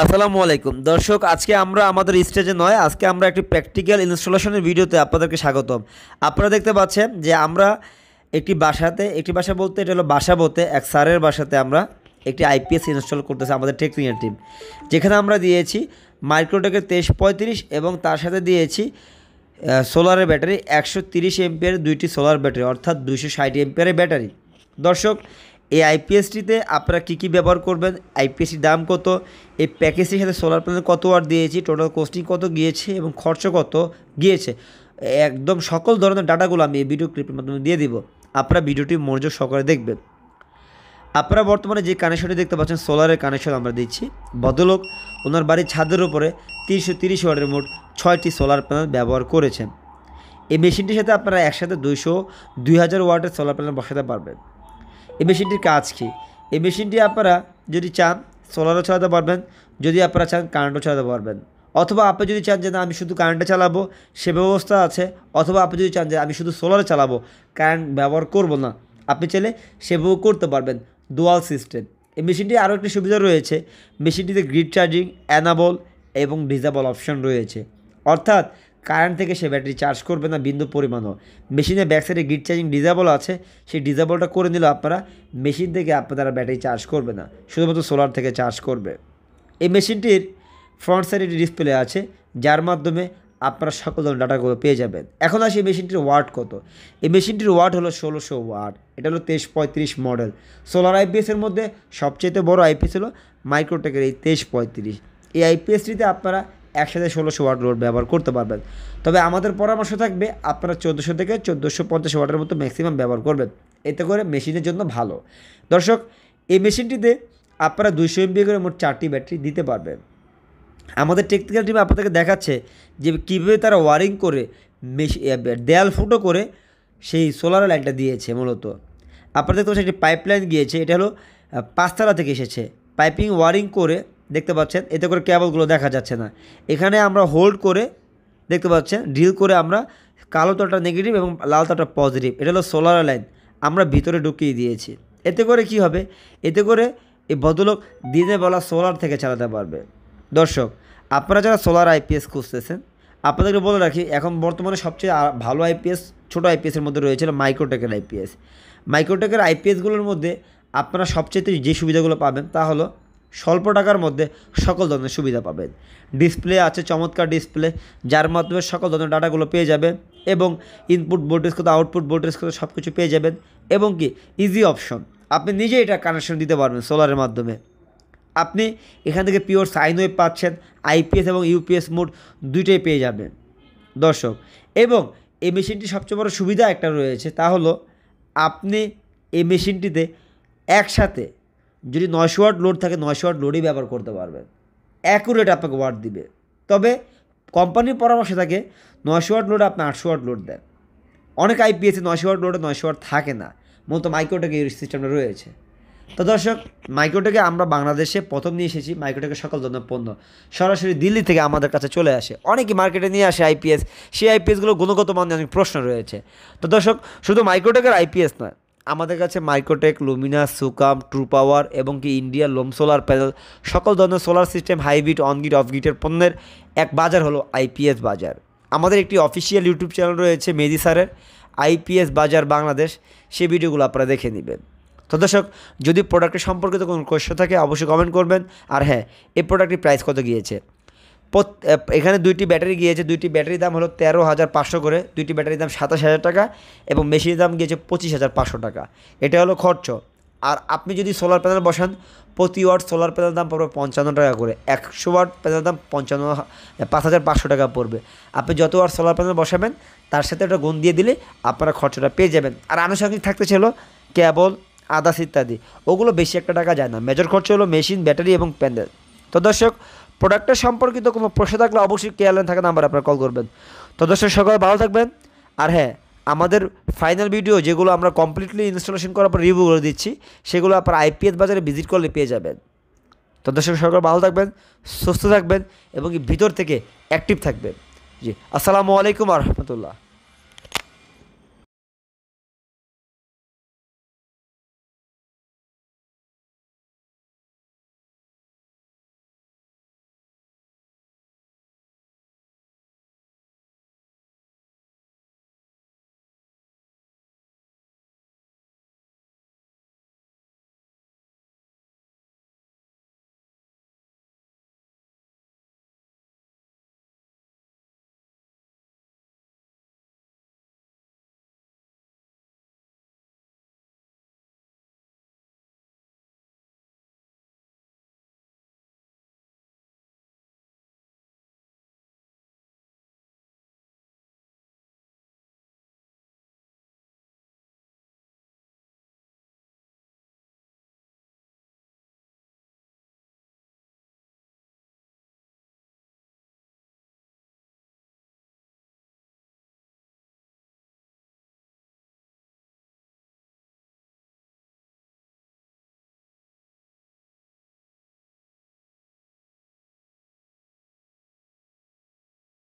আসসালামু আলাইকুম দর্শক আজকে আমরা আমাদের স্টেজে নয় আজকে আমরা একটি প্র্যাকটিক্যাল ইনস্টলেশনের ভিডিওতে আপনাদেরকে স্বাগতম আপনারা দেখতে পাচ্ছেন যে আমরা একটি বাসাতে একটি বাসা বলতে এটা হলো বাসা বলতে এক স্যারের বাসাতে আমরা একটি আইপিএস ইনস্টল করতেছে আমাদের টেকনিক্যাল টিম যেখানে আমরা দিয়েছি মাইক্রোটেকের তেইশ পঁয়ত্রিশ এবং তার সাথে দিয়েছি সোলারের ব্যাটারি একশো তিরিশ এমপিয়ারের দুইটি সোলার ব্যাটারি অর্থাৎ দুইশো ষাট এমপিয়ারের ব্যাটারি দর্শক এই আইপিএসটিতে আপনারা কী কী ব্যবহার করবেন আইপিএসটির দাম কত এই প্যাকেজটির সাথে সোলার প্যানেল কত আর দিয়েছি টোটাল কোস্টিং কত গিয়েছে এবং খরচা কত গিয়েছে একদম সকল ধরনের ডাটাগুলো আমি এই ভিডিও ক্লিপের মাধ্যমে দিয়ে দিব আপনারা ভিডিওটি মনোযোগ সহকারে দেখবেন আপনারা বর্তমানে যে কানেকশনটি দেখতে পাচ্ছেন সোলারের কানেকশন আমরা দিচ্ছি ভদ্রলোক ওনার বাড়ির ছাদের উপরে তিনশো তিরিশ ওয়ার্ডের মোট ছয়টি সোলার প্যানেল ব্যবহার করেছেন এই মেশিনটির সাথে আপনারা একসাথে দুইশো দুই হাজার ওয়ার্ডের সোলার প্যানেল বসাতে পারবেন এই মেশিনটির কাজ কী এই মেশিনটি আপনারা যদি চান সোলারও চালাতে পারবেন যদি আপনারা চান কারেন্টও চালাতে পারবেন অথবা আপনি যদি চান যে না আমি শুধু কারেন্টে চালাবো সে ব্যবস্থা আছে অথবা আপনি যদি চান যে আমি শুধু সোলারে চালাবো কারেন্ট ব্যবহার করব না আপনি চাইলে সেভাবে করতে পারবেন দুয়াল সিস্টেম এই মেশিনটি আরও একটি সুবিধা রয়েছে মেশিনটিতে গ্রিড চার্জিং অ্যানাবল এবং ডিজাবল অপশন রয়েছে অর্থাৎ কারেন্ট থেকে সে ব্যাটারি চার্জ করবে না বিন্দু পরিমাণও মেশিনে ব্যাকসাইডে গ্রিড চার্জিং ডিজাবল আছে সেই ডিজাবলটা করে নিলে আপনারা মেশিন থেকে আপনারা ব্যাটারি চার্জ করবে না শুধুমাত্র সোলার থেকে চার্জ করবে এই মেশিনটির ফ্রন্ট সাইডে ডিসপ্লে আছে যার মাধ্যমে আপনারা সকল ধরনের ডাটাগুলো পেয়ে যাবেন এখন আসি এই মেশিনটির ওয়াট কত এই মেশিনটির ওয়াট হলো ষোলোশো ওয়াট এটা হলো তেইশ পঁয়ত্রিশ মডেল সোলার আইপিএসের মধ্যে সবচেয়ে বড় আইপিএস হলো মাইক্রোটেকের এই তেইশ পঁয়ত্রিশ এই আইপিএসটিতে আপনারা একসাথে ষোলোশো ওয়াট লোড ব্যবহার করতে পারবেন তবে আমাদের পরামর্শ থাকবে আপনারা চোদ্দোশো থেকে চোদ্দোশো পঞ্চাশ ওয়াটের মতো ম্যাক্সিমাম ব্যবহার করবেন এতে করে মেশিনের জন্য ভালো দর্শক এই মেশিনটিতে আপনারা দুইশো এমবি করে মোট চারটি ব্যাটারি দিতে পারবেন আমাদের টেকনিক্যাল টিম আপনাদেরকে দেখাচ্ছে যে কীভাবে তারা ওয়ারিং করে মেশি দেয়াল ফুটো করে সেই সোলার লাইনটা দিয়েছে মূলত আপনাদের তো পাচ্ছেন একটি পাইপলাইন গিয়েছে এটা হলো পাঁচতলা থেকে এসেছে পাইপিং ওয়ারিং করে দেখতে পাচ্ছেন এতে করে ক্যাবলগুলো দেখা যাচ্ছে না এখানে আমরা হোল্ড করে দেখতে পাচ্ছেন ড্রিল করে আমরা কালো তারটা নেগেটিভ এবং লাল তারটা পজিটিভ এটা হলো সোলার লাইন আমরা ভিতরে ঢুকিয়ে দিয়েছি এতে করে কি হবে এতে করে এই ভদ্রলোক দিনে বেলা সোলার থেকে চালাতে পারবে দর্শক আপনারা যারা সোলার আইপিএস খুঁজতেছেন আপনাদেরকে বলে রাখি এখন বর্তমানে সবচেয়ে ভালো আইপিএস ছোটো আইপিএসের মধ্যে রয়েছে মাইক্রোটেকের আইপিএস মাইক্রোটেকের আইপিএসগুলোর মধ্যে আপনারা সবচেয়ে যে সুবিধাগুলো পাবেন তা হলো স্বল্প টাকার মধ্যে সকল ধরনের সুবিধা পাবেন ডিসপ্লে আছে চমৎকার ডিসপ্লে যার মাধ্যমে সকল ধরনের ডাটাগুলো পেয়ে যাবেন এবং ইনপুট ভোল্টেজ কত আউটপুট ভোল্টেজ কত সব কিছু পেয়ে যাবেন এবং কি ইজি অপশন আপনি নিজে এটা কানেকশন দিতে পারবেন সোলারের মাধ্যমে আপনি এখান থেকে পিওর সাইন ওয়েভ পাচ্ছেন আইপিএস এবং ইউপিএস মোড দুইটাই পেয়ে যাবেন দর্শক এবং এই মেশিনটি সবচেয়ে বড় সুবিধা একটা রয়েছে তা হলো আপনি এই মেশিনটিতে একসাথে যদি নয়শো ওয়াট লোড থাকে নয়শো ওয়াট লোডই ব্যবহার করতে পারবেন অ্যাকুরেট আপনাকে ওয়াট দিবে তবে কোম্পানির পরামর্শ থাকে নয়শো ওয়াট লোড আপনি আটশো ওয়াট লোড দেন অনেক আইপিএসে নয়শো ওয়াট লোডে নয়শো ওয়াট থাকে না মূলত মাইক্রোটেকে এই সিস্টেমটা রয়েছে তো দর্শক মাইক্রোটেকে আমরা বাংলাদেশে প্রথম নিয়ে এসেছি মাইক্রোটেকের সকল ধরনের পণ্য সরাসরি দিল্লি থেকে আমাদের কাছে চলে আসে অনেকে মার্কেটে নিয়ে আসে আইপিএস সেই আইপিএসগুলো গুণগত মানের অনেক প্রশ্ন রয়েছে তো দর্শক শুধু মাইক্রোটেকের আইপিএস নয় আমাদের কাছে মাইক্রোটেক লুমিনা সুকাম ট্রু পাওয়ার এবং কি ইন্ডিয়া লোম সোলার প্যানেল সকল ধরনের সোলার সিস্টেম হাইব্রিড অনগিট গিটের পণ্যের এক বাজার হলো আইপিএস বাজার আমাদের একটি অফিসিয়াল ইউটিউব চ্যানেল রয়েছে মেদি স্যারের আইপিএস বাজার বাংলাদেশ সেই ভিডিওগুলো আপনারা দেখে নেবেন তো দর্শক যদি প্রোডাক্টের সম্পর্কিত কোনো কোশ্চেন থাকে অবশ্যই কমেন্ট করবেন আর হ্যাঁ এই প্রোডাক্টটির প্রাইস কত গিয়েছে এখানে দুইটি ব্যাটারি গিয়েছে দুইটি ব্যাটারির দাম হলো তেরো হাজার পাঁচশো করে দুইটি ব্যাটারির দাম সাতাশ হাজার টাকা এবং মেশিনের দাম গিয়েছে পঁচিশ হাজার পাঁচশো টাকা এটা হলো খরচ আর আপনি যদি সোলার প্যানেল বসান প্রতি ওয়াট সোলার প্যানেল দাম পড়বে পঞ্চান্ন টাকা করে একশো ওয়াট প্যানেল দাম পঞ্চান্ন পাঁচ হাজার পাঁচশো টাকা পড়বে আপনি যত ওয়াট সোলার প্যানেল বসাবেন তার সাথে ওটা গুণ দিয়ে দিলে আপনারা খরচটা পেয়ে যাবেন আর আনুষঙ্গিক থাকতে ছিল কেবল আদাস ইত্যাদি ওগুলো বেশি একটা টাকা যায় না মেজর খরচ হলো মেশিন ব্যাটারি এবং প্যান্ডেল তো দর্শক প্রোডাক্টের সম্পর্কিত কোনো প্রশ্ন থাকলে অবশ্যই কেয়ারলাইন থাকা নাম্বার আপনার কল করবেন তো দর্শক সকালে ভালো থাকবেন আর হ্যাঁ আমাদের ফাইনাল ভিডিও যেগুলো আমরা কমপ্লিটলি ইনস্টলেশন করার পর রিভিউ করে দিচ্ছি সেগুলো আপনার আইপিএস বাজারে ভিজিট করলে পেয়ে যাবেন তো দর্শক সকাল ভালো থাকবেন সুস্থ থাকবেন এবং ভিতর থেকে অ্যাক্টিভ থাকবেন জি আসসালামু আলাইকুম আ রহমতুল্লাহ